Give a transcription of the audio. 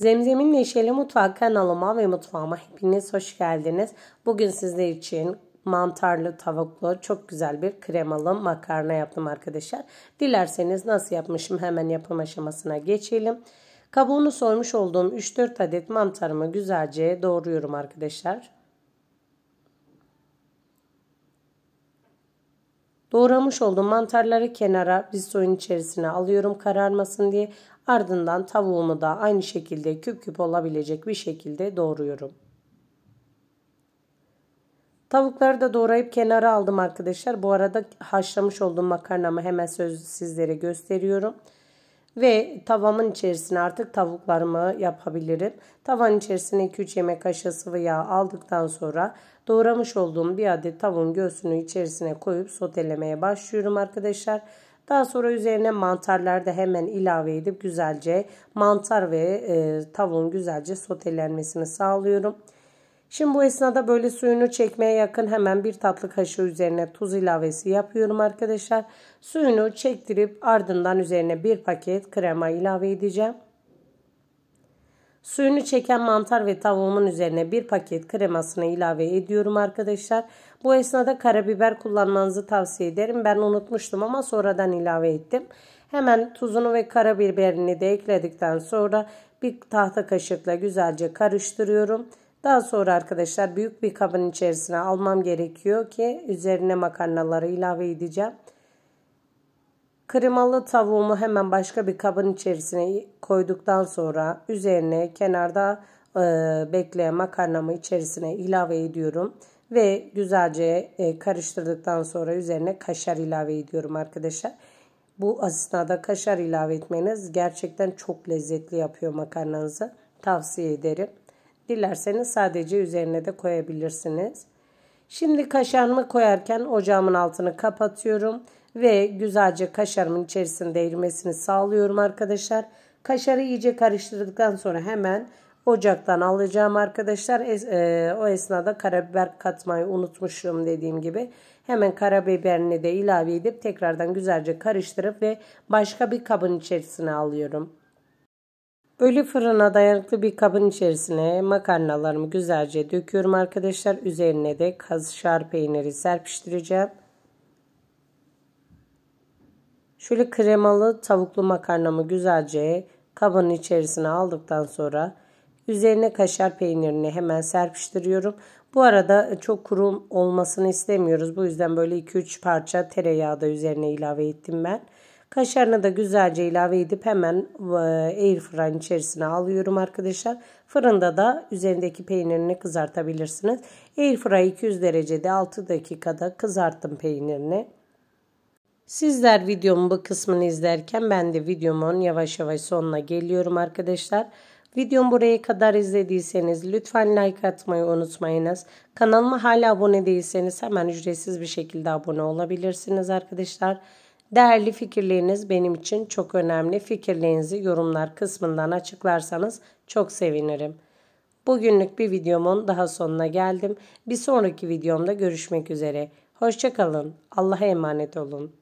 Zemzem'in Neşeli Mutfak kanalıma ve mutfağıma hepiniz hoş geldiniz. Bugün sizler için mantarlı, tavuklu, çok güzel bir kremalı makarna yaptım arkadaşlar. Dilerseniz nasıl yapmışım hemen yapım aşamasına geçelim. Kabuğunu soymuş olduğum 3-4 adet mantarımı güzelce doğruyorum arkadaşlar. Doğramış olduğum mantarları kenara bir suyun içerisine alıyorum kararmasın diye. Ardından tavuğumu da aynı şekilde küp küp olabilecek bir şekilde doğruyorum. Tavukları da doğrayıp kenara aldım arkadaşlar. Bu arada haşlamış olduğum makarnamı hemen söz sizlere gösteriyorum. Ve tavamın içerisine artık tavuklarımı yapabilirim. Tavanın içerisine 2-3 yemek kaşığı sıvı yağ aldıktan sonra doğramış olduğum bir adet tavuğun göğsünü içerisine koyup sotelemeye başlıyorum arkadaşlar. Arkadaşlar. Daha sonra üzerine mantarlar da hemen ilave edip güzelce mantar ve e, tavuğun güzelce sotelenmesini sağlıyorum. Şimdi bu esnada böyle suyunu çekmeye yakın hemen bir tatlı kaşığı üzerine tuz ilavesi yapıyorum arkadaşlar. Suyunu çektirip ardından üzerine bir paket krema ilave edeceğim. Suyunu çeken mantar ve tavuğumun üzerine bir paket kremasını ilave ediyorum arkadaşlar. Bu esnada karabiber kullanmanızı tavsiye ederim. Ben unutmuştum ama sonradan ilave ettim. Hemen tuzunu ve karabiberini de ekledikten sonra bir tahta kaşıkla güzelce karıştırıyorum. Daha sonra arkadaşlar büyük bir kabın içerisine almam gerekiyor ki üzerine makarnaları ilave edeceğim. Kırmalı tavuğumu hemen başka bir kabın içerisine koyduktan sonra üzerine kenarda e, bekleyen makarnamı içerisine ilave ediyorum. Ve güzelce e, karıştırdıktan sonra üzerine kaşar ilave ediyorum arkadaşlar. Bu esnada kaşar ilave etmeniz gerçekten çok lezzetli yapıyor makarnanızı. Tavsiye ederim. Dilerseniz sadece üzerine de koyabilirsiniz. Şimdi kaşarımı koyarken ocağımın altını kapatıyorum ve güzelce kaşarımın içerisinde erimesini sağlıyorum arkadaşlar. Kaşarı iyice karıştırdıktan sonra hemen ocaktan alacağım arkadaşlar. Es, e, o esnada karabiber katmayı unutmuşum dediğim gibi. Hemen karabiberini de ilave edip tekrardan güzelce karıştırıp ve başka bir kabın içerisine alıyorum. Böyle fırına dayanıklı bir kabın içerisine makarnalarımı güzelce döküyorum arkadaşlar. Üzerine de kaşar peyniri serpiştireceğim. Şöyle kremalı tavuklu makarnamı güzelce kabın içerisine aldıktan sonra üzerine kaşar peynirini hemen serpiştiriyorum. Bu arada çok kuru olmasını istemiyoruz. Bu yüzden böyle 2-3 parça tereyağı da üzerine ilave ettim ben. Kaşarına da güzelce ilave edip hemen e, airfryer'ın içerisine alıyorum arkadaşlar. Fırında da üzerindeki peynirini kızartabilirsiniz. Airfryer 200 derecede 6 dakikada kızarttım peynirini. Sizler videomun bu kısmını izlerken ben de videomun yavaş yavaş sonuna geliyorum arkadaşlar. Videomu buraya kadar izlediyseniz lütfen like atmayı unutmayınız. Kanalıma hala abone değilseniz hemen ücretsiz bir şekilde abone olabilirsiniz arkadaşlar. Arkadaşlar. Değerli fikirleriniz benim için çok önemli. Fikirlerinizi yorumlar kısmından açıklarsanız çok sevinirim. Bugünlük bir videomun daha sonuna geldim. Bir sonraki videomda görüşmek üzere. Hoşçakalın. Allah'a emanet olun.